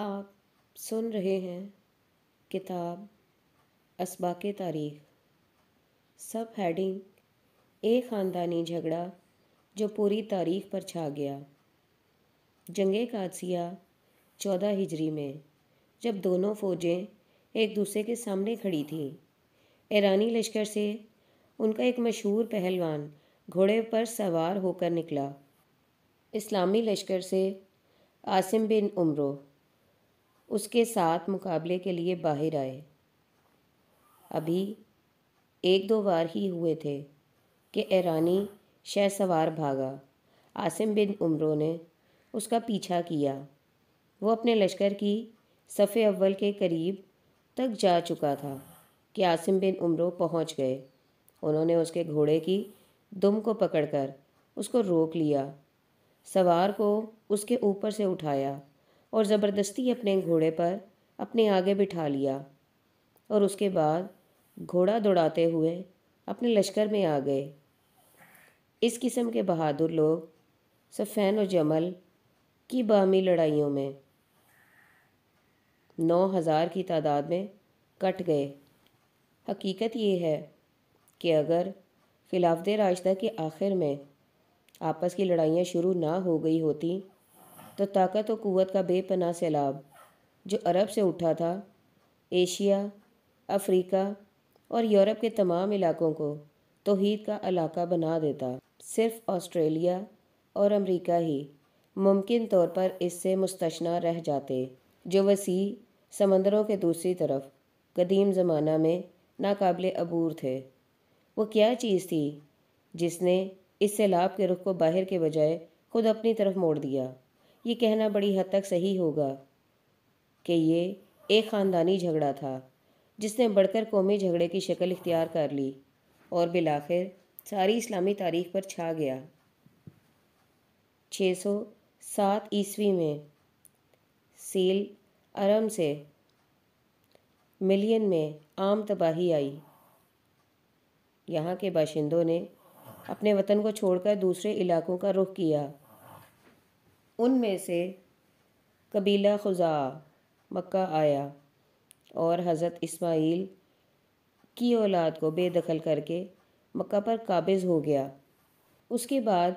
आप सुन रहे हैं किताब इसबाक तारीख सब हेडिंग एक ख़ानदानी झगड़ा जो पूरी तारीख पर छा गया जंग कादसिया चौदह हिजरी में जब दोनों फ़ौजें एक दूसरे के सामने खड़ी थीं ईरानी लश्कर से उनका एक मशहूर पहलवान घोड़े पर सवार होकर निकला इस्लामी लश्कर से आसिम बिन उमरों उसके साथ मुकाबले के लिए बाहर आए अभी एक दो बार ही हुए थे कि ईरानी शह सवार भागा आसिम बिन उमरों ने उसका पीछा किया वो अपने लश्कर की सफ़े अव्वल के करीब तक जा चुका था कि आसिम बिन उमरो पहुंच गए उन्होंने उसके घोड़े की दुम को पकड़कर उसको रोक लिया सवार को उसके ऊपर से उठाया और ज़बरदस्ती अपने घोड़े पर अपने आगे बिठा लिया और उसके बाद घोड़ा दौड़ाते हुए अपने लश्कर में आ गए इस किस्म के बहादुर लोग सफ़ैन और जमल की बामी लड़ाइयों में नौ हज़ार की तादाद में कट गए हकीकत ये है कि अगर खिलाफ राशदा के आखिर में आपस की लड़ाइयाँ शुरू ना हो गई होती तो ताकत और क़वत का बेपना सैलाब जो अरब से उठा था एशिया अफ्रीका और यूरोप के तमाम इलाकों को तोहद का इलाका बना देता सिर्फ ऑस्ट्रेलिया और अमरीका ही मुमकिन तौर पर इससे मुस्तना रह जाते जो वसी समंदरों के दूसरी तरफ कदीम ज़माना में नाकबिल अबूर थे वो क्या चीज़ थी जिसने इस सैलाब के रुख को बाहर के बजाय खुद अपनी तरफ मोड़ दिया ये कहना बड़ी हद तक सही होगा कि ये एक ख़ानदानी झगड़ा था जिसने बढ़कर कौमी झगड़े की शक्ल इख्तियार कर ली और बिलाखिर सारी इस्लामी तारीख पर छा गया 607 ईस्वी में सील अरम से मिलियन में आम तबाही आई यहाँ के बाशिंदों ने अपने वतन को छोड़कर दूसरे इलाकों का रुख किया उनमें से कबीला खुजा मक्का आया और हज़रत इस्माइल की औलाद को बेदखल करके मक्का पर काबिज़ हो गया उसके बाद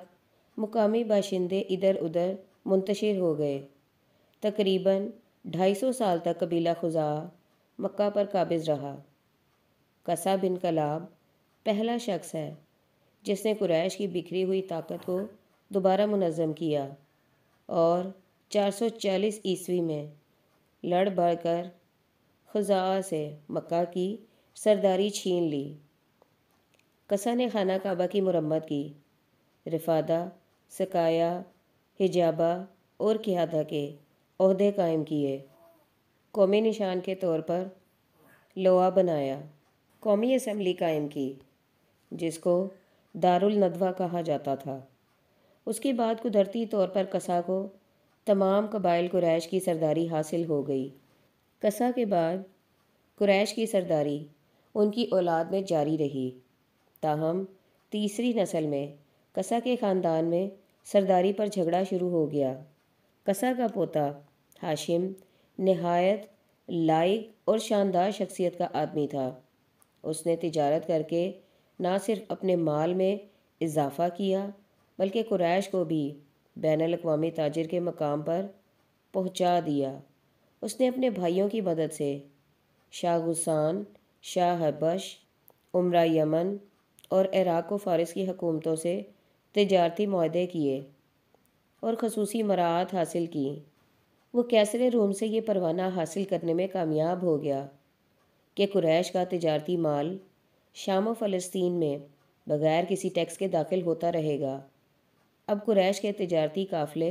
मुकामी बाशिंदे इधर उधर मुंतशिर हो गए तकरीबन ढाई सौ साल तक कबीला खुजा मक्का पर काबिज़ रहा कसा बिन कलाब पहला शख्स है जिसने कुरैश की बिखरी हुई ताकत को दोबारा मुनज़म किया और 440 ईस्वी में लड़ बढ़कर खुजा से मक्का की सरदारी छीन ली कसा ने खाना काबा की मरम्मत की रिफादा सकाया हिजाबा और क्यादा के अहदे कायम किए कौमी निशान के तौर पर लोहा बनाया कौमी असम्बली कायम की जिसको दारुल नदवा कहा जाता था उसके बाद कुदरती तौर पर कसा को तमाम कबाइल कुरैश की सरदारी हासिल हो गई कसा के बाद कुरैश की सरदारी उनकी औलाद में जारी रही ताहम तीसरी नस्ल में कसा के ख़ानदान में सरदारी पर झगड़ा शुरू हो गया कसा का पोता हाशिम नहायत लायक और शानदार शख्सियत का आदमी था उसने तिजारत करके ना सिर्फ अपने माल में इजाफ़ा किया बल्कि कुरैश को भी बैन अवी ताजर के मकाम पर पहुँचा दिया उसने अपने भाइयों की मदद से शाह गुसान शाह हबश उम्र यमन और इराक़ व फ़ारस की हकूमतों से तजारती माहे किए और खसूसी मराहत हासिल की वो कैसरे रूम से ये परवाना हासिल करने में कामयाब हो गया कि कुरैश का तजारती माल शाम फ़लस्तीन में बग़ैर किसी टैक्स के दाखिल होता रहेगा अब कुरैश के तजारती काफ़िले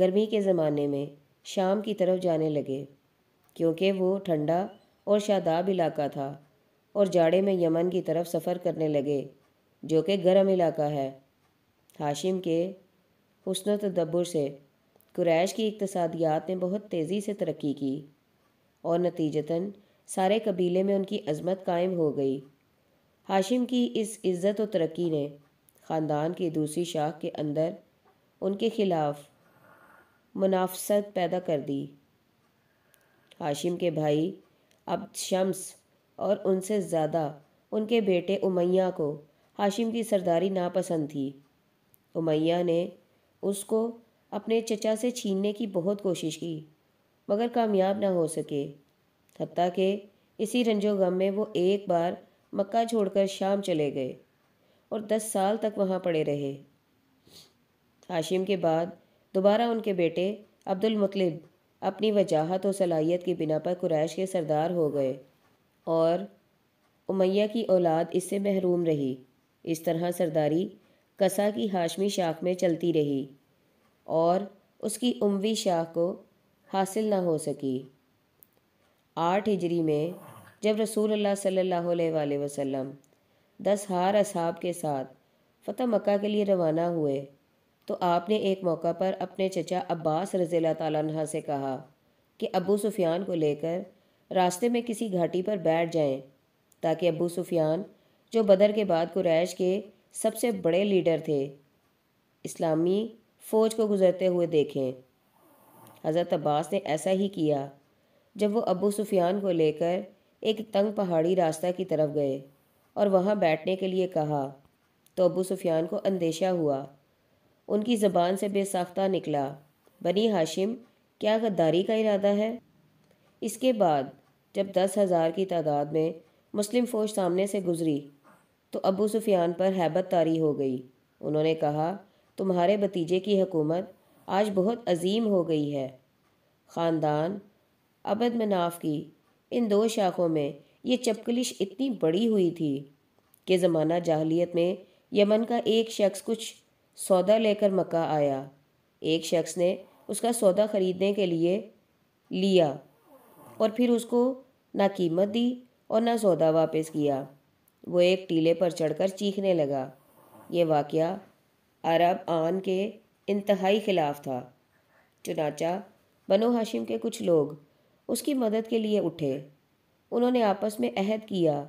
गर्मी के ज़माने में शाम की तरफ जाने लगे क्योंकि वो ठंडा और शादाब इलाका था और जाड़े में यमन की तरफ सफ़र करने लगे जो कि गर्म इलाका है हाशिम के हसन तदब्बर से कुरैश की इकतसादियात ने बहुत तेज़ी से तरक्की की और नतीजतन सारे कबीले में उनकी अजमत कायम हो गई हाशिम की इस इज़्ज़त और तरक्की ने ख़ानदान की दूसरी शाख के अंदर उनके खिलाफ मुनाफसत पैदा कर दी हाशिम के भाई अब शम्स और उनसे ज़्यादा उनके बेटे उमैया को हाशिम की सरदारी नापसंद थी उमैया ने उसको अपने चचा से छीनने की बहुत कोशिश की मगर कामयाब ना हो सके हती के इसी रंजो गम में वो एक बार मक्का छोड़कर शाम चले गए और दस साल तक वहाँ पड़े रहे हाशिम के बाद दोबारा उनके बेटे अब्दुल मुतलिब अपनी वजाहत और सलाहियत की बिना पर कुरैश के सरदार हो गए और उमैया की औलाद इससे महरूम रही इस तरह सरदारी कसा की हाशमी शाख में चलती रही और उसकी उमवी शाख को हासिल ना हो सकी आठ हिजरी में जब रसूल अल्लाह सल्लल्लाहु अलैहि वसल्लम दस हार असाब के साथ फतेह मक्का के लिए रवाना हुए तो आपने एक मौका पर अपने चचा अब्बास रज़ी तह से कहा कि अबू सुफियान को लेकर रास्ते में किसी घाटी पर बैठ जाएं ताकि अबू सुफियान जो बदर के बाद कुरैश के सबसे बड़े लीडर थे इस्लामी फ़ौज को गुजरते हुए देखें हज़रत अब्बास ने ऐसा ही किया जब वो अबू सुफियान को लेकर एक तंग पहाड़ी रास्ता की तरफ गए और वहाँ बैठने के लिए कहा तो अबू सुफियान को अंदेशा हुआ उनकी ज़बान से बेसाख्ता निकला बनी हाशिम क्या गद्दारी का इरादा है इसके बाद जब दस हज़ार की तादाद में मुस्लिम फ़ौज सामने से गुजरी तो अबू सुफियान पर हैबत तारी हो गई उन्होंने कहा तुम्हारे भतीजे की हुकूमत आज बहुत अजीम हो गई है ख़ानदान अबद मनाफ की इन दो शाखों में ये चपकलिश इतनी बड़ी हुई थी कि ज़माना जाहलीत में यमन का एक शख्स कुछ सौदा लेकर मक्का आया एक शख्स ने उसका सौदा ख़रीदने के लिए लिया और फिर उसको ना कीमत दी और ना सौदा वापस किया वो एक टीले पर चढ़कर चीखने लगा ये वाक़ अरब आन के इंतहाई खिलाफ था चुनाचा बनो हाशिम के कुछ लोग उसकी मदद के लिए उठे उन्होंने आपस में अहद किया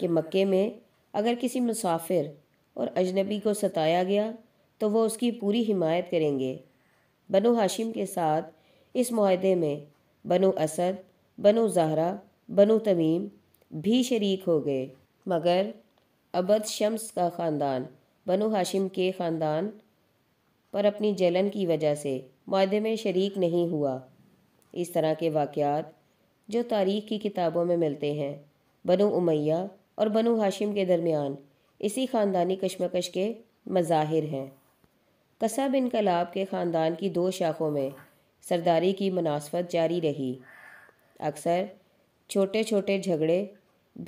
कि मक्के में अगर किसी मुसाफिर और अजनबी को सताया गया तो वह उसकी पूरी हिमायत करेंगे बनो हाशिम के साथ इस माहदे में बनो असद बनो जहरा बनो तमीम भी शरीक हो गए मगर अबद शम्स का ख़ानदान बनो हाशिम के ख़ानदान पर अपनी जलन की वजह से माहदे में शरीक नहीं हुआ इस तरह के वाक़ात जो तारीख की किताबों में मिलते हैं बनु उमैया और बनु हाशिम के दरमियान इसी ख़ानदानी कशमकश के मज़ाहिर हैं कसब इनकलाब के ख़ानदान की दो शाखों में सरदारी की मुनासबत जारी रही अक्सर छोटे छोटे झगड़े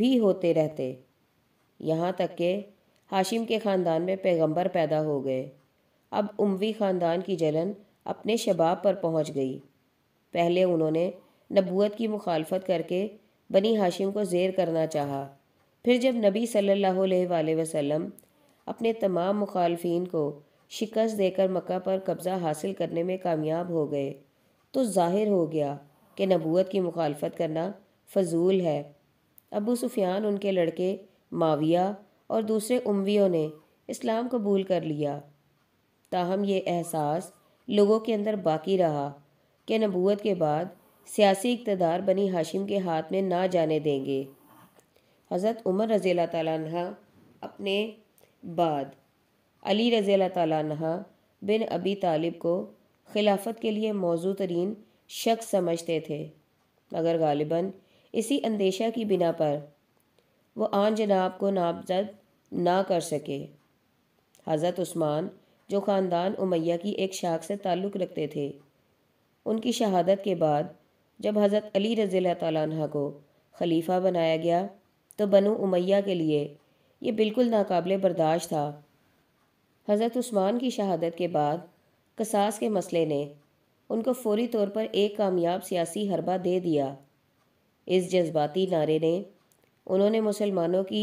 भी होते रहते यहाँ तक के हाशिम के ख़ानदान में पैगंबर पैदा हो गए अब उमवी ख़ानदान की जलन अपने शबाब पर पहुँच गई पहले उन्होंने नबूत की मुखालफत करके बनी हाशिम को जेर करना चाहा फिर जब नबी सल्लल्लाहु अलैहि वसल्लम अपने तमाम मुखालफन को शिकस्त देकर मक्का पर कब्ज़ा हासिल करने में कामयाब हो गए तो जाहिर हो गया कि नबूत की मुखालफत करना फजूल है अबू सुफियान उनके लड़के माविया और दूसरे उमवियों ने इस्लाम कबूल कर लिया ताहम ये एहसास लोगों के अंदर बाकी रहा कि नबूत के बाद सियासी इकतदार बनी हाशिम के हाथ में ना जाने देंगे हज़रत उमर रज़ी तह अपने बाद अली रज़ी तह बिन अबी तालिब को खिलाफत के लिए मौजू तरीन शख्स समझते थे मगर गालिबा इसी अंदेशा की बिना पर वो आन जनाब को नामजद ना कर सके हज़रत उस्मान जो ख़ानदान उमैया की एक शाख से ताल्लुक़ रखते थे उनकी शहादत के बाद जब हज़रत अली रज़ी तह को खलीफा बनाया गया तो बनु उमैया के लिए ये बिल्कुल नाकबले बर्दाश्त था हज़रत उस्मान की शहादत के बाद कसास के मसले ने उनको फौरी तौर पर एक कामयाब सियासी हरबा दे दिया इस जज्बाती नारे ने उन्होंने मुसलमानों की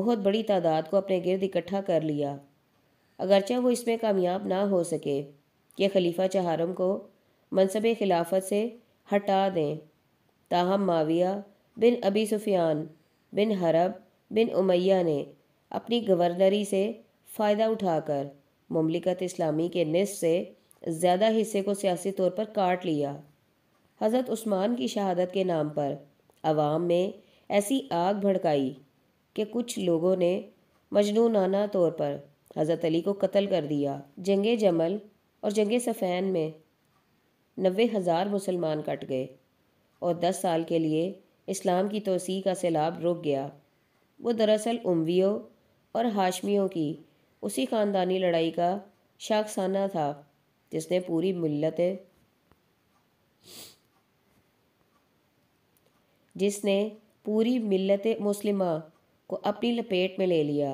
बहुत बड़ी तादाद को अपने गिरद इकट्ठा कर लिया अगरचे वो इसमें कामयाब ना हो सके कि खलीफा चहारम को मनसब खिलाफत से हटा दें ताहम माविया बिन अबी सुफियान बिन हरब बिन उमैया ने अपनी गवर्नरी से फ़ायदा उठाकर ममलिकत इस्लामी के निस से ज़्यादा हिस्से को सियासी तौर पर काट लिया हज़रत उस्मान की शहादत के नाम पर आवाम में ऐसी आग भड़काई कि कुछ लोगों ने मजनूनाना तौर पर हज़रत अली को कत्ल कर दिया जंग जमल और जंग सफ़ैन में नबे हज़ार मुसलमान कट गए और दस साल के लिए इस्लाम की तोसी का सैलाब रुक गया वो दरअसल उमवियों और हाशमियों की उसी ख़ानदानी लड़ाई का शाखसाना था जिसने पूरी मिलत जिसने पूरी मिलत मुस्लिम को अपनी लपेट में ले लिया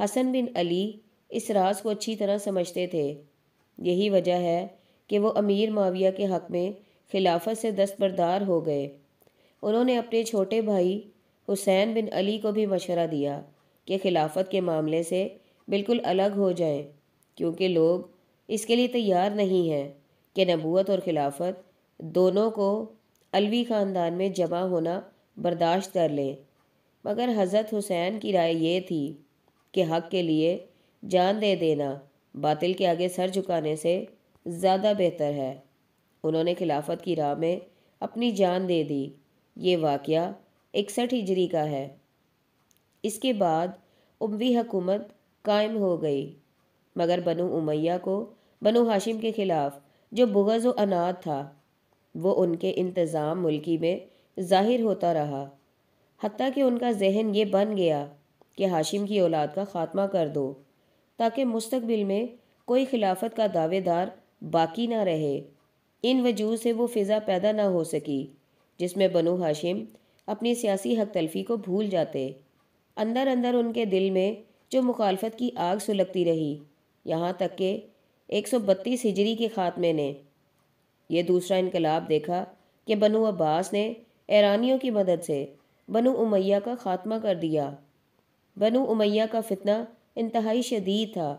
हसन बिन अली इस राज को अच्छी तरह समझते थे यही वजह है कि वो अमीर माविया के हक़ में खिलाफत से दस्तबरदार हो गए उन्होंने अपने छोटे भाई हुसैन बिन अली को भी मशवरा दिया कि खिलाफत के मामले से बिल्कुल अलग हो जाएं क्योंकि लोग इसके लिए तैयार नहीं हैं कि नबूत और खिलाफत दोनों को अलवी ख़ानदान में जमा होना बर्दाश्त कर लें मगर हज़रत हुसैन की राय ये थी कि हक़ के लिए जान दे देना बातिल के आगे सर झुकाने से ज़्यादा बेहतर है उन्होंने खिलाफत की राह में अपनी जान दे दी ये वाक़ इकसठ हिजरी का है इसके बाद उमवी हकूमत कायम हो गई मगर बनु उमैया को बनु हाशिम के ख़िलाफ़ जो बुगज़ व अनाथ था वो उनके इंतज़ाम मुल्की में ज़ाहिर होता रहा हती कि उनका जहन ये बन गया कि हाशिम की औलाद का ख़ात्मा कर दो ताकि मुस्तबिल में कोई खिलाफत का दावेदार बाकी ना रहे इन वजूह से वो फ़िज़ा पैदा ना हो सकी जिसमें बनो हाशिम अपनी सियासी हक तलफी को भूल जाते अंदर अंदर उनके दिल में जो मुखालफत की आग सुलगती रही यहाँ तक के बत्तीस हिजरी के ख़ात्मे ने यह दूसरा इनकलाब देखा कि बनो अब्बास ने ईरानियों की मदद से बनु उमैया का ख़ात्मा कर दिया बनु उमैया का फितना इंतहाई शदीद था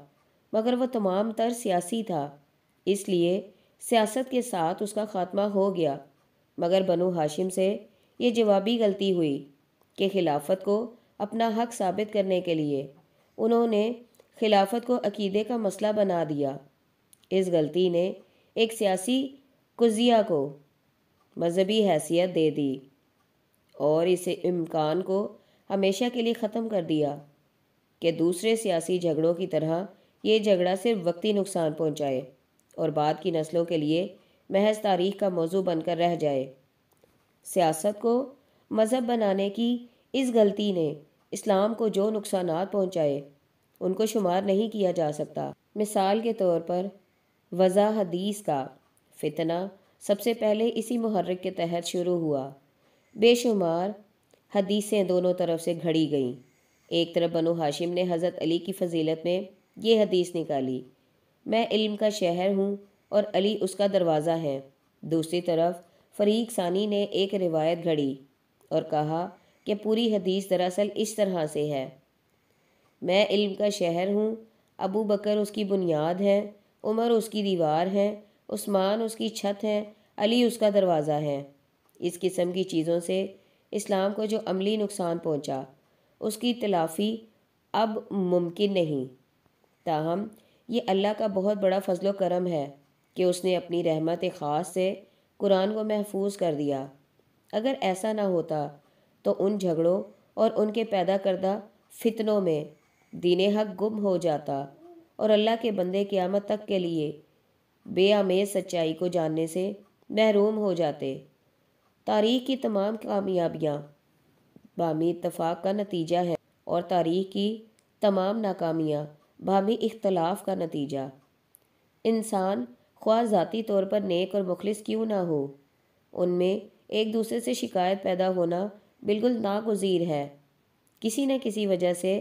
मगर वह तमाम तर सियासी था इसलिए सियासत के साथ उसका खात्मा हो गया मगर बनु हाशिम से ये जवाबी गलती हुई कि खिलाफत को अपना हक साबित करने के लिए उन्होंने खिलाफत को अकीदे का मसला बना दिया इस गलती ने एक सियासी कुजिया को मजहबी हैसियत दे दी और इस इम्कान को हमेशा के लिए ख़त्म कर दिया कि दूसरे सियासी झगड़ों की तरह ये झगड़ा सिर्फ वक्ती नुकसान पहुँचाए और बाद की नस्लों के लिए महज तारीख का मौजू बनकर रह जाए सियासत को मज़हब बनाने की इस गलती ने इस्लाम को जो नुकसान पहुँचाए उनको शुमार नहीं किया जा सकता मिसाल के तौर पर वज़ा हदीस का फितना सबसे पहले इसी महर्रक के तहत शुरू हुआ बेशुमार हदीसें दोनों तरफ से घड़ी गईं एक तरफ बनो हाशिम ने हज़रत अली की फजीलत में ये हदीस निकाली मैं इल्म का शहर हूँ और अली उसका दरवाज़ा है दूसरी तरफ फरीक सानी ने एक रिवायत घड़ी और कहा कि पूरी हदीस दरअसल इस तरह से है मैं इल्म का शहर हूँ अबू बकर उसकी बुनियाद है उमर उसकी दीवार है उस्मान उसकी छत है अली उसका दरवाज़ा है इस किस्म की चीज़ों से इस्लाम को जो अमली नुकसान पहुँचा उसकी तलाफ़ी अब मुमकिन नहीं ताहम ये अल्लाह का बहुत बड़ा फजल करम है कि उसने अपनी रहमत ख़ास से कुरान को महफूज कर दिया अगर ऐसा ना होता तो उन झगड़ों और उनके पैदा करदा फितनों में दीन हक गुम हो जाता और अल्लाह के बंदे क़्यामत तक के लिए बेआमेज सच्चाई को जानने से महरूम हो जाते तारीख की तमाम कामयाबियाँ बामी इतफाक़ का नतीजा है और तारीख की तमाम नाकामियाँ बामी इख्तलाफ का नतीजा इंसान ख्वा ज़ाती तौर पर नेक और मुखलिस क्यों ना हो उनमें एक दूसरे से शिकायत पैदा होना बिल्कुल नागजीर है किसी न किसी वजह से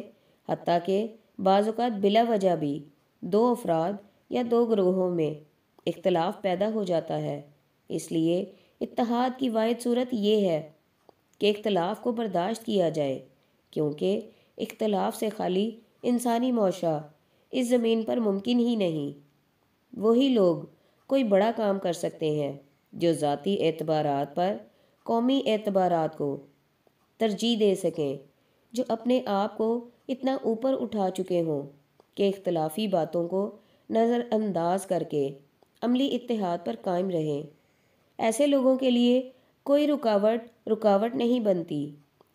हती के बाज़ात बिला वजह भी दो अफराद या दो ग्रोहों में इख्तलाफ पैदा हो जाता है इसलिए इतिहाद की वाद सूरत यह है कि इख्तलाफ को बर्दाश्त किया जाए क्योंकि इख्तलाफ से खाली इंसानी मुआशा इस ज़मीन पर मुमकिन ही नहीं वही लोग कोई बड़ा काम कर सकते हैं जो ज़ाती एतबार पर कौमी एतबार को तरजीह दे सकें जो अपने आप को इतना ऊपर उठा चुके हों के अख्तिलाफी बातों को नज़रअंदाज करके अमली इतिहाद पर कायम रहें ऐसे लोगों के लिए कोई रुकावट रुकावट नहीं बनती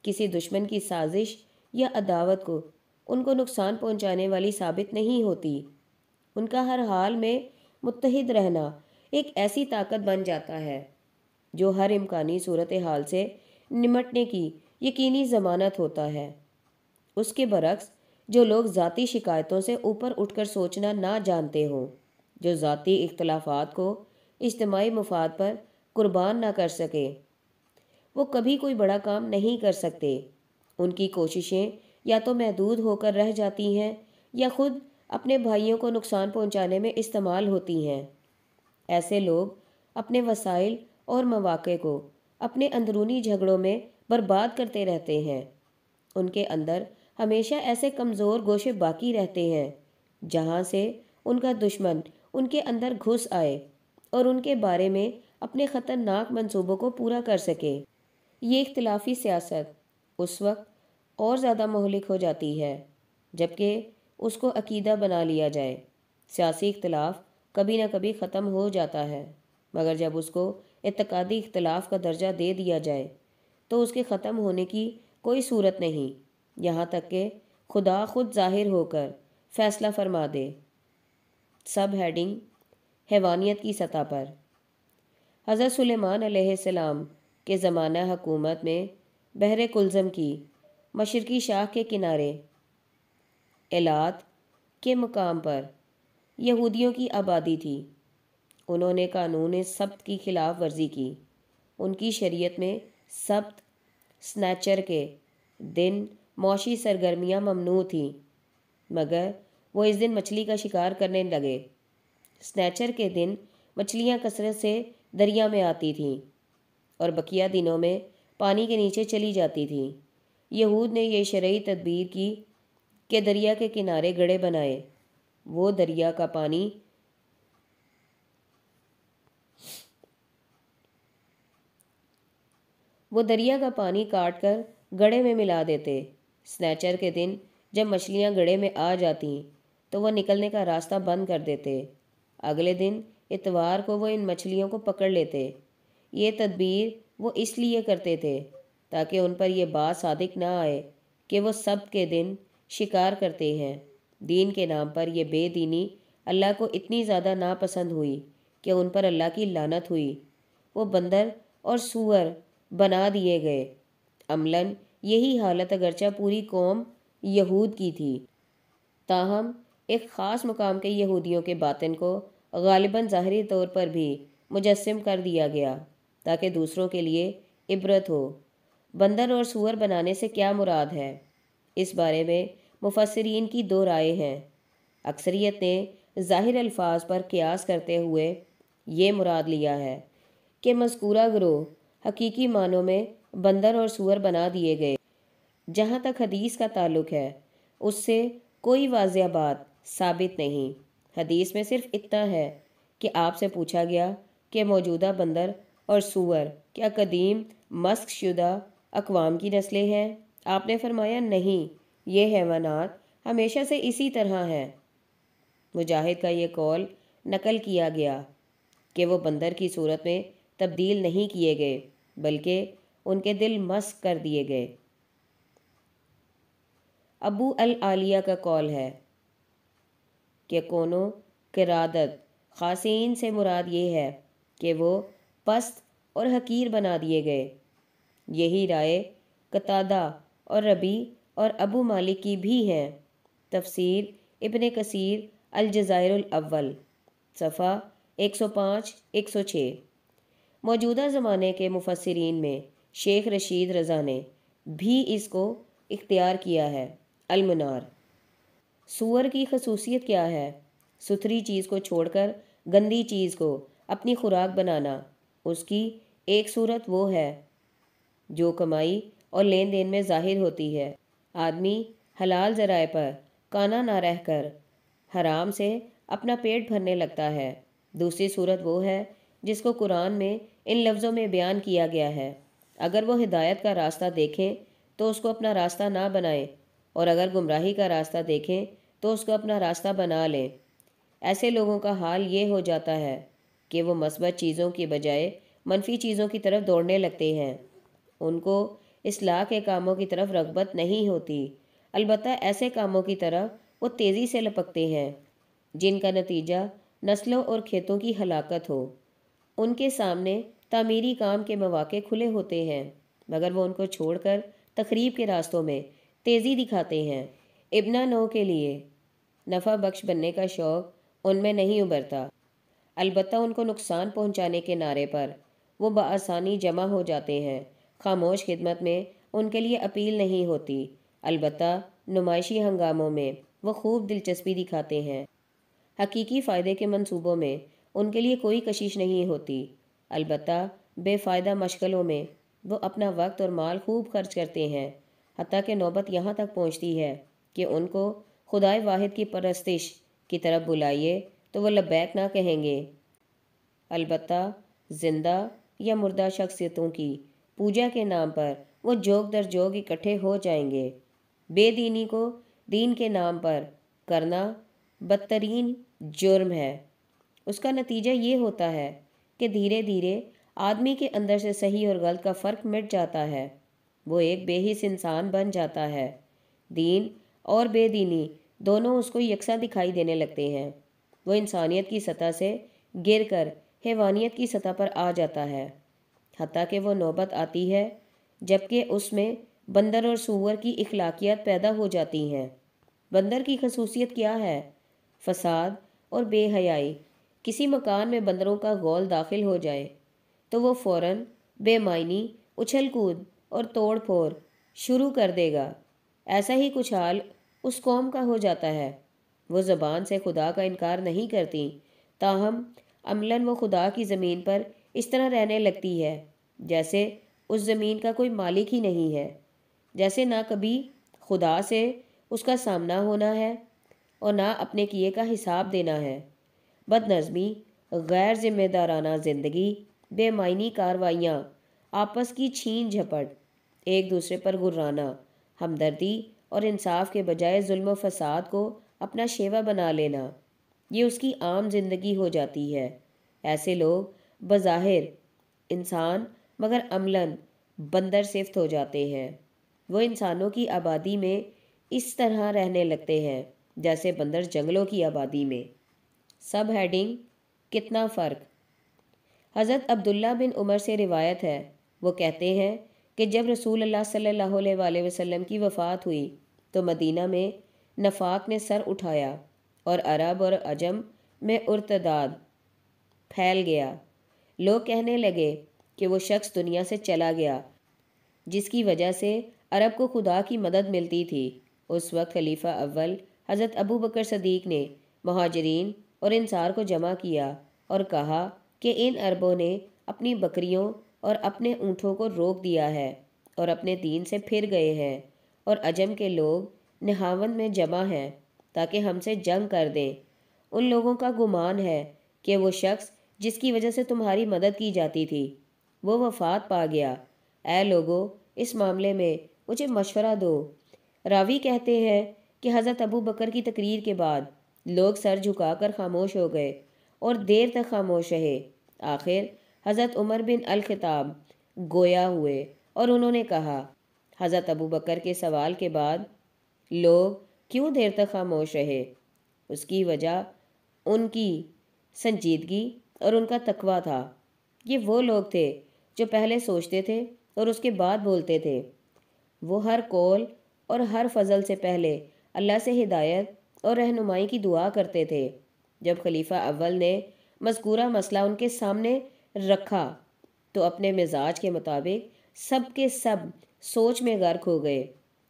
किसी दुश्मन की साजिश या अदावत को उनको नुकसान पहुंचाने वाली साबित नहीं होती उनका हर हाल में मुतहद रहना एक ऐसी ताकत बन जाता है जो हर इम्कानी सूरत हाल से निमटने की यकीनी ज़मानत होता है उसके बरक्स जो लोग ज़ाती शिकायतों से ऊपर उठकर सोचना ना जानते हों जो ज़ाती इख्तलाफात को इज्तमाही मफाद पर कुर्बान ना कर सके वो कभी कोई बड़ा काम नहीं कर सकते उनकी कोशिशें या तो महदूद होकर रह जाती हैं या खुद अपने भाइयों को नुकसान पहुंचाने में इस्तेमाल होती हैं ऐसे लोग अपने वसाइल और मौाक़े को अपने अंदरूनी झगड़ों में बर्बाद करते रहते हैं उनके अंदर हमेशा ऐसे कमज़ोर गोशे बाकी रहते हैं जहाँ से उनका दुश्मन उनके अंदर घुस आए और उनके बारे में अपने ख़तरनाक मंसूबों को पूरा कर सके ये इख्तलाफी सियासत उस वक्त और ज़्यादा महलिक हो जाती है जबकि उसको अकीदा बना लिया जाए सियासी इख्तलाफ कभी ना कभी ख़त्म हो जाता है मगर जब उसको इतकादी इख्तलाफ का दर्जा दे दिया जाए तो उसके ख़त्म होने की कोई सूरत नहीं यहाँ तक कि खुदा खुद जाहिर होकर फैसला फरमा दे सब हैडिंग हैवानियत की सतह पर हज़रत सलेमान के ज़माना हकूमत में बहरे कुलज़म की मशरकी शाह के किनारे एलात के मुकाम पर यहूदियों की आबादी थी उन्होंने कानून सब्त की खिलाफ वर्जी की उनकी शरीयत में सब्त स्नैचर के दिन मौशी सरगर्मियां ममनू थीं मगर वो इस दिन मछली का शिकार करने लगे स्नैचर के दिन मछलियां कसरत से दरिया में आती थीं और बकिया दिनों में पानी के नीचे चली जाती थीं यहूद ने यह शरयी तदबीर की कि दरिया के किनारे गड़े बनाए वो दरिया का पानी वो दरिया का पानी काट कर गड़े में मिला देते स्नैचर के दिन जब मछलियाँ गड़े में आ जाती तो वह निकलने का रास्ता बंद कर देते अगले दिन इतवार को वो इन मछलियों को पकड़ लेते ये तदबीर वो इसलिए करते थे ताकि उन पर यह बात सादिक ना आए कि वो सब के दिन शिकार करते हैं दीन के नाम पर यह बेदीनी अल्लाह को इतनी ज़्यादा नापसंद हुई कि उन पर अल्लाह की लानत हुई वो बंदर और सूअर बना दिए गए अमलन यही हालत अगरचा पूरी कौम यहूद की थी ताहम एक ख़ास मुकाम के यहूदियों के बातिन को गालिबा ज़ाहरी तौर पर भी मुजस्म कर दिया गया ताकि दूसरों के लिए इबरत हो बंदर और सूअर बनाने से क्या मुराद है इस बारे में मुफसरीन की दो राय हैं अक्सरियत ने ज़ाहिर अल्फाज पर क्यास करते हुए ये मुराद लिया है कि मस्कूरा ग्रोह हकीकी मानों में बंदर और सूअर बना दिए गए जहाँ तक हदीस का ताल्लुक है उससे कोई वाजिया बात साबित नहीं हदीस में सिर्फ इतना है कि आपसे पूछा गया कि मौजूदा बंदर और सूअर क्या कदीम मस्कशुदा अकवाम की नस्लें हैं आपने फरमाया नहीं ये हैवानात हमेशा से इसी तरह हैं मुजाहिद का ये कॉल नकल किया गया कि वो बंदर की सूरत में तब्दील नहीं किए गए बल्कि उनके दिल मस्क कर दिए गए अबू अल आलिया का कॉल है कि कोनो किरादत खासीन से मुराद ये है कि वो पस्त और हकीर बना दिए गए यही राय कतादा और रबी और अबू मालिक की भी हैं तफसीर इबन कसीर अलजायरअव्वल सफ़ा 105 106 मौजूदा ज़माने के मुफसरीन में शेख रशीद रज़ा ने भी इसको इख्तियार किया है अलमनार सूअर की खसूसियत क्या है सुथरी चीज़ को छोड़कर गंदी चीज़ को अपनी खुराक बनाना उसकी एक सूरत वो है जो कमाई और लेन देन में जाहिर होती है आदमी हलाल जराए पर काना ना रहकर हराम से अपना पेट भरने लगता है दूसरी सूरत वो है जिसको कुरान में इन लफ्ज़ों में बयान किया गया है अगर वो हिदायत का रास्ता देखें तो उसको अपना रास्ता ना बनाएं और अगर गुमराही का रास्ता देखें तो उसको अपना रास्ता बना लें ऐसे लोगों का हाल ये हो जाता है कि वो मस्बत चीज़ों के बजाय मनफी चीज़ों की तरफ दौड़ने लगते हैं उनको इसलाह के कामों की तरफ रगबत नहीं होती अलबत् ऐसे कामों की तरफ वो तेज़ी से लपकते हैं जिनका नतीजा नस्लों और खेतों की हलाकत हो उनके सामने तमीरी काम के मौाक़े खुले होते हैं मगर वो उनको छोड़कर तकरीब के रास्तों में तेज़ी दिखाते हैं इबना नो के लिए नफ़ा बख्श बनने का शौक़ उनमें नहीं उबरता अलबत् उनको नुकसान पहुँचाने के नारे पर वो बसानी जमा हो जाते हैं खामोश खिदमत में उनके लिए अपील नहीं होती अलबत् नुमाइशी हंगामों में वह खूब दिलचस्पी दिखाते हैं हकीकी फ़ायदे के मनसूबों में उनके लिए कोई कशिश नहीं होती अलबत् बेफ़ायदा मशगलों में वो अपना वक्त और माल खूब खर्च करते हैं हती कि नौबत यहाँ तक पहुँचती है कि उनको खुदाए वाहिद की परस्तिश की तरफ बुलाइए तो वह लबैक ना कहेंगे अलबत् ज़िंदा या मुर्दा शख्सियतों की पूजा के नाम पर वो जोग दर जोग इकट्ठे हो जाएंगे बेदीनी को दीन के नाम पर करना बदतरीन जुर्म है उसका नतीजा ये होता है कि धीरे धीरे आदमी के अंदर से सही और गलत का फ़र्क मिट जाता है वो एक बेहिस इंसान बन जाता है दीन और बेदीनी दोनों उसको यकसा दिखाई देने लगते हैं वो इंसानियत की सतह से गिर कर हैवानियत की सतह पर आ जाता है हती कि वह नौबत आती है जबकि उसमें बंदर और सूअर की अखलाकियात पैदा हो जाती हैं बंदर की खसूसियत क्या है फसाद और बेहयाई किसी मकान में बंदरों का गौल दाखिल हो जाए तो वो फ़ौर बेमायनी उछल कूद और तोड़ फोड़ शुरू कर देगा ऐसा ही कुछ हाल उस कौम का हो जाता है वो ज़बान से खुदा का इनकार नहीं करती ताहम अमला वो खुदा की ज़मीन पर इस तरह रहने लगती है जैसे उस ज़मीन का कोई मालिक ही नहीं है जैसे ना कभी खुदा से उसका सामना होना है और ना अपने किए का हिसाब देना है बदनज़मी गैर जिम्मेदाराना ज़िंदगी बेमायनी कार्रवाइयाँ आपस की छीन झपट एक दूसरे पर गुर्राना हमदर्दी और इंसाफ के बजाय जुल्म फसाद को अपना शेवा बना लेना ये उसकी आम जिंदगी हो जाती है ऐसे लोग बज़ाहिर इंसान मगर अमलन बंदर सिफ्त हो जाते हैं वो इंसानों की आबादी में इस तरह रहने लगते हैं जैसे बंदर जंगलों की आबादी में सब हेडिंग कितना फ़र्क हज़रत अब्दुल्ला बिन उमर से रिवायत है वो कहते हैं कि जब रसूल अल्लाह सल्लल्लाहु अलैहि वसल्लम की वफ़ात हुई तो मदीना में नफाक ने सर उठाया और अरब और अजम में उर्तदाद फैल गया लोग कहने लगे कि वो शख्स दुनिया से चला गया जिसकी वजह से अरब को खुदा की मदद मिलती थी उस वक्त खलीफा अव्वल हज़रत अबू बकर सदीक ने महाजरीन और इंसार को जमा किया और कहा कि इन अरबों ने अपनी बकरियों और अपने ऊँटों को रोक दिया है और अपने दीन से फिर गए हैं और अजम के लोग नहावन में जमा हैं ताकि हमसे जंग कर दें उन लोगों का गुमान है कि वो शख्स जिसकी वजह से तुम्हारी मदद की जाती थी वो वफात पा गया ए लोगो इस मामले में मुझे मशवरा दो रावी कहते हैं कि हज़रत अबू बकर की तकरीर के बाद लोग सर झुकाकर खामोश हो गए और देर तक खामोश रहे आखिर हज़रत उमर बिन अलखिताब गोया हुए और उन्होंने कहा हज़रत अबू बकर के सवाल के बाद लोग क्यों देर तक खामोश रहे उसकी वजह उनकी संजीदगी और उनका तकवा था ये वो लोग थे जो पहले सोचते थे और उसके बाद बोलते थे वो हर कौल और हर फजल से पहले अल्लाह से हिदायत और रहनुमाई की दुआ करते थे जब खलीफा अव्वल ने मजकूरा मसला उनके सामने रखा तो अपने मिजाज के मुताबिक सब के सब सोच में गर्क हो गए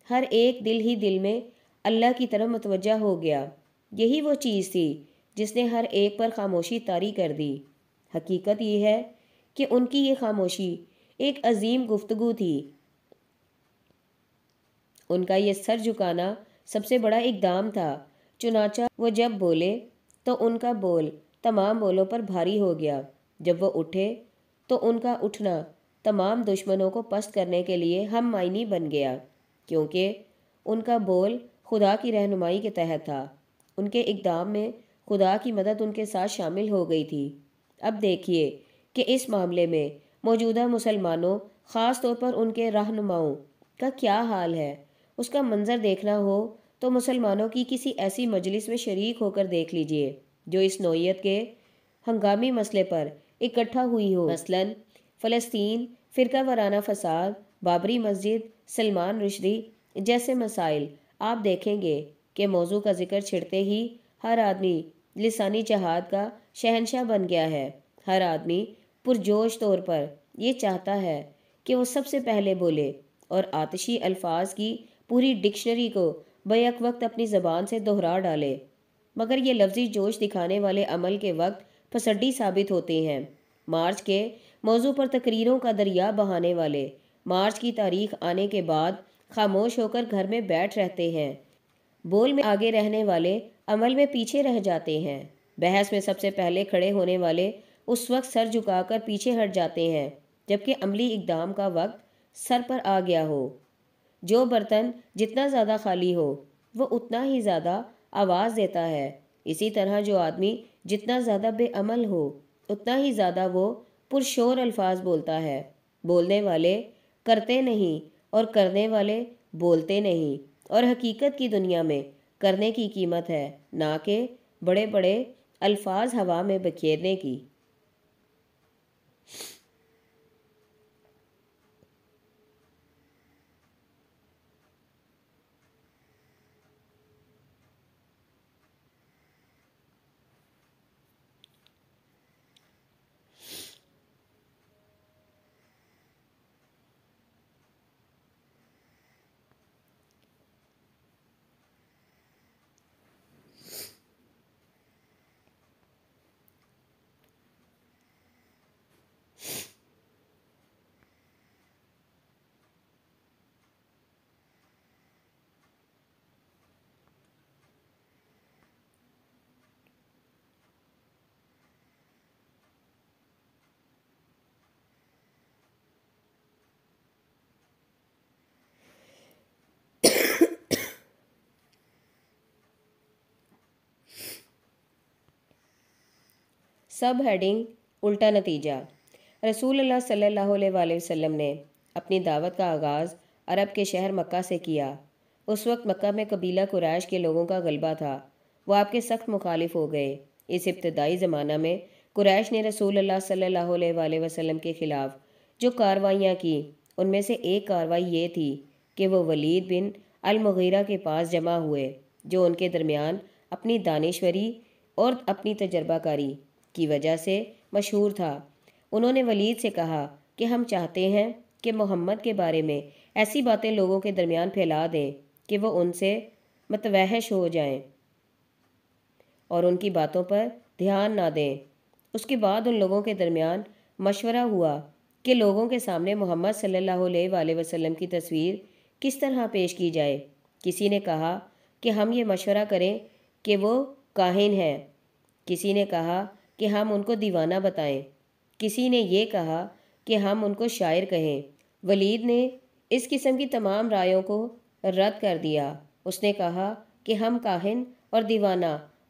हर एक दिल ही दिल में अल्लाह की तरफ मतवजह हो गया यही वो चीज़ थी जिसने हर एक पर खामोशी तारी कर दी हकीकत यह है कि उनकी ये खामोशी एक अजीम गुफ्तगु थी उनका यह सर झुकाना सबसे बड़ा इकदाम था चुनाचा वो जब बोले तो उनका बोल तमाम बोलों पर भारी हो गया जब वो उठे तो उनका उठना तमाम दुश्मनों को पस्त करने के लिए हम मायनी बन गया क्योंकि उनका बोल खुदा की रहनुमाई के तहत था उनके इकदाम में खुदा की मदद उनके साथ शामिल हो गई थी अब देखिए कि इस मामले में मौजूदा मुसलमानों ख़ास तौर पर उनके रहनुमाओं का क्या हाल है उसका मंजर देखना हो तो मुसलमानों की किसी ऐसी मजलिस में शरीक होकर देख लीजिए जो इस नोयत के हंगामी मसले पर इकट्ठा हुई हो मसलन फ़लस्तीन फ़िरका वराना फसाद बाबरी मस्जिद सलमान रुशदी जैसे मसाइल आप देखेंगे कि मौजू का जिक्र छिड़ते ही हर आदमी लसानी जहाद का शहनशाह बन गया है हर आदमी पुरजोश तौर पर ये चाहता है कि वो सबसे पहले बोले और आतशी अल्फाज की पूरी डिक्शनरी को बैक वक्त अपनी ज़बान से दोहरा डाले मगर ये लफ्ज़ी जोश दिखाने वाले अमल के वक्त फसड्डी साबित होते हैं मार्च के मौजू पर तकरीरों का दरिया बहाने वाले मार्च की तारीख आने के बाद खामोश होकर घर में बैठ रहते हैं बोल में आगे रहने वाले अमल में पीछे रह जाते हैं बहस में सबसे पहले खड़े होने वाले उस वक्त सर झुकाकर पीछे हट जाते हैं जबकि अमली इकदाम का वक्त सर पर आ गया हो जो बर्तन जितना ज़्यादा खाली हो वो उतना ही ज़्यादा आवाज़ देता है इसी तरह जो आदमी जितना ज़्यादा बेअमल हो उतना ही ज़्यादा वो पुरशोर अल्फाज बोलता है बोलने वाले करते नहीं और करने वाले बोलते नहीं और हकीकत की दुनिया में करने की कीमत है ना कि बड़े बड़े अल्फाज हवा में बखेरने की सब हेडिंग उल्टा नतीजा रसूल अल्लाह सल्लल्लाहु अलैहि वसल्लम ने अपनी दावत का आगाज़ अरब के शहर मक्का से किया उस वक्त मक्का में कबीला कुरैश के लोगों का गलबा था वह आपके सख्त मुखालिफ हो गए इस इब्तदाई ज़माना में कुरैश ने रसूल अल्लाह सल्लल्लाहु अलैहि वसल्लम के ख़िलाफ़ जो कार्रवाइयाँ की उनमें से एक कार्रवाई ये थी कि वह वलीद बिन अलमगीरा के पास जमा हुए जो उनके दरमियान अपनी दानश्वरी और अपनी तजर्बाकारी की वजह से मशहूर था उन्होंने वलीद से कहा कि हम चाहते हैं कि मोहम्मद के बारे में ऐसी बातें लोगों के दरमियान फैला दें कि वो उनसे मतवहश हो जाएं और उनकी बातों पर ध्यान ना दें उसके बाद उन लोगों के दरमियान मशवरा हुआ कि लोगों के सामने मोहम्मद सल्लल्लाहु अलैहि वसल्लम की तस्वीर किस तरह पेश की जाए किसी ने कहा कि हम ये मशवरा करें कि वो काहिन हैं किसी ने कहा कि हम उनको दीवाना बताएं किसी ने यह कहा कि हम उनको शायर कहें वलीद ने इस किस्म की तमाम रायों को रद्द कर दिया उसने कहा कि हम काहिन और दीवाना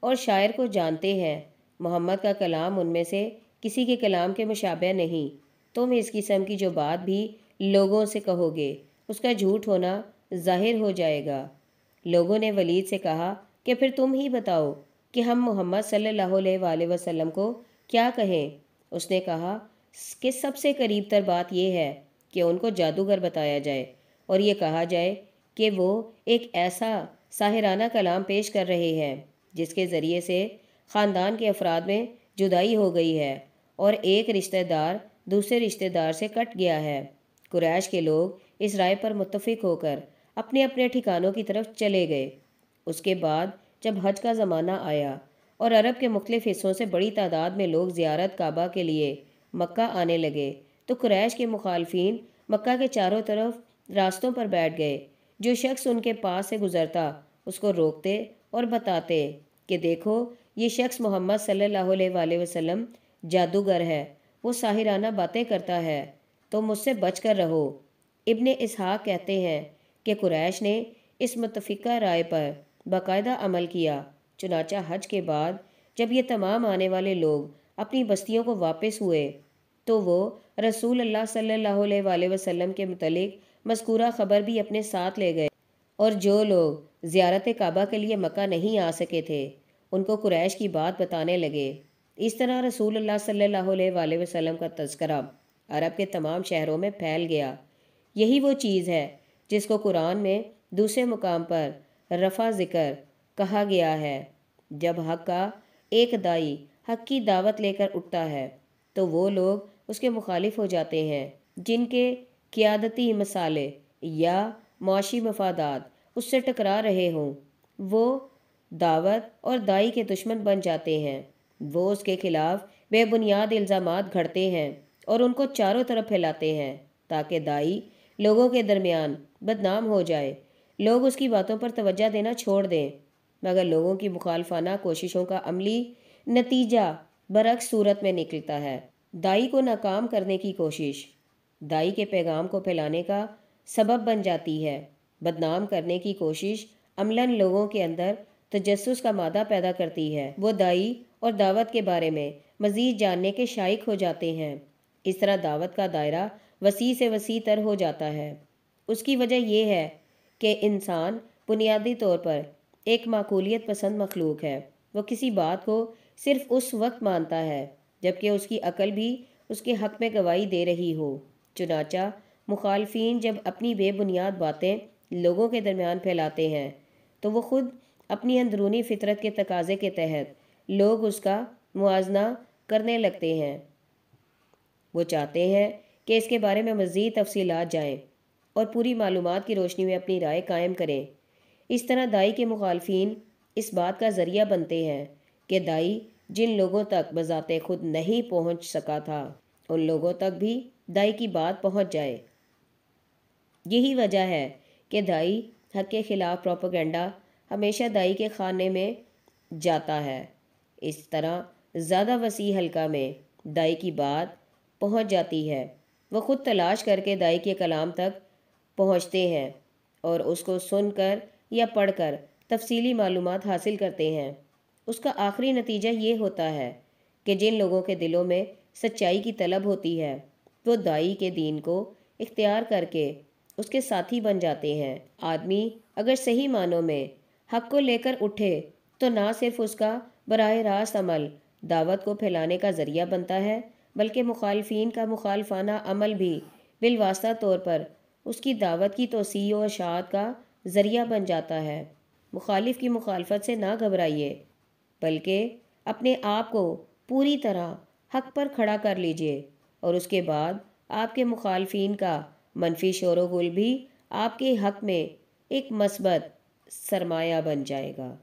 और शायर को जानते हैं मोहम्मद का कलाम उनमें से किसी के कलाम के मुशाबे नहीं तुम इस किस्म की जो बात भी लोगों से कहोगे उसका झूठ होना जाहिर हो जाएगा लोगों ने वलीद से कहा कि फिर तुम ही बताओ कि हम मोहम्मद सल्लल्लाहु अलैहि वसल्लम को क्या कहें उसने कहा कि सबसे करीब तर बात यह है कि उनको जादूगर बताया जाए और ये कहा जाए कि वो एक ऐसा साहिराना कलाम पेश कर रहे हैं जिसके ज़रिए से ख़ानदान के अफराद में जुदाई हो गई है और एक रिश्तेदार दूसरे रिश्तेदार से कट गया है कुरैश के लोग इस राय पर मुतफिक होकर अपने अपने ठिकानों की तरफ चले गए उसके बाद जब हज का ज़माना आया और अरब के मुख्तफ हिस्सों से बड़ी तादाद में लोग ज़्यारत काबा के लिए मक्का आने लगे तो क्रैश के मुखालफी मक्का के चारों तरफ रास्तों पर बैठ गए जो शख्स उनके पास से गुज़रता उसको रोकते और बताते कि देखो ये शख्स मोहम्मद सल्ला वसम जादूगर है वो साहिराना बातें करता है तो मुझसे बच कर रहो इबन इसहाक कहते हैं कि कुरैश ने इस मुतफ़ा राय पर बाकायदा अमल किया चुनाचा हज के बाद जब ये तमाम आने वाले लोग अपनी बस्तियों को वापस हुए तो वो रसूल अल्लाह सल्लल्लाहु अलैहि वसल्लम के मतलब मस्कूरा खबर भी अपने साथ ले गए और जो लोग ज़्यारत काबा के लिए मक्का नहीं आ सके थे उनको कुरैश की बात बताने लगे इस तरह रसूल अल्लाह सल्लल्लाहु अलैहि वसल्लम का तस्करा अरब के तमाम शहरों में फैल गया यही वो चीज़ है जिसको कुरान में दूसरे मुकाम पर रफ़ा ज़िक्र कहा गया है जब हक्का एक दाई हक की दावत लेकर उठता है तो वो लोग उसके मुखालिफ हो जाते हैं जिनके क़्यादती मसाले या मुशी मफादात उससे टकरा रहे हों वो दावत और दाई के दुश्मन बन जाते हैं वो उसके खिलाफ बेबुनियाद इल्ज़ाम घड़ते हैं और उनको चारों तरफ फैलाते हैं ताकि दाई लोगों के दरमियान बदनाम हो जाए लोग उसकी बातों पर तवज्जा देना छोड़ दें मगर लोगों की मुखालफाना कोशिशों का अमली नतीजा बरक्स सूरत में निकलता है दाई को नाकाम करने की कोशिश दाई के पैगाम को फैलाने का सबब बन जाती है बदनाम करने की कोशिश अमलन लोगों के अंदर तजस्स का मादा पैदा करती है वो दाई और दावत के बारे में मज़ीद जानने के शाइक हो जाते हैं इस तरह दावत का दायरा वसी से वसी तर हो जाता है उसकी वजह यह है कि इंसान बुनियादी तौर पर एक माकूलियत पसंद मखलूक है वो किसी बात को सिर्फ उस वक्त मानता है जबकि उसकी अकल भी उसके हक में गवाही दे रही हो चुनाचा मुखालफी जब अपनी बेबुनियाद बातें लोगों के दरमियान फैलाते हैं तो वो खुद अपनी अंदरूनी फितरत के तकाजे के तहत लोग उसका मुआजना करने लगते हैं वो चाहते हैं कि इसके बारे में मज़ीद तफसीत जाएँ और पूरी मालूम की रोशनी में अपनी राय कायम करें इस तरह दाई के मुखालफी इस बात का ज़रिया बनते हैं कि दाई जिन लोगों तक बजाते खुद नहीं पहुंच सका था उन लोगों तक भी दाई की बात पहुंच जाए यही वजह है कि दाई हक के ख़िलाफ़ प्रोपोगंडा हमेशा दाई के खाने में जाता है इस तरह ज़्यादा वसी हलका में दाई की बात पहुंच जाती है वह ख़ुद तलाश करके दाई के कलाम तक पहुँचते हैं और उसको सुनकर या पढ़कर तफसीली मालूम हासिल करते हैं उसका आखिरी नतीजा ये होता है कि जिन लोगों के दिलों में सच्चाई की तलब होती है वो दाई के दीन को इख्तियार करके उसके साथी बन जाते हैं आदमी अगर सही मानों में हक को लेकर उठे तो ना सिर्फ उसका बरह रास्त अमल दावत को फैलाने का ज़रिया बनता है बल्कि मुखालफन का मुखालफाना अमल भी बिलवास्ता तौर पर उसकी दावत की तोसी और अशात का ज़रिया बन जाता है मुखालिफ की मुखालफत से ना घबराइए बल्कि अपने आप को पूरी तरह हक पर खड़ा कर लीजिए और उसके बाद आपके मुखालफन का मनफी शोर गुल भी आपके हक में एक मस्बत सरमाया बन जाएगा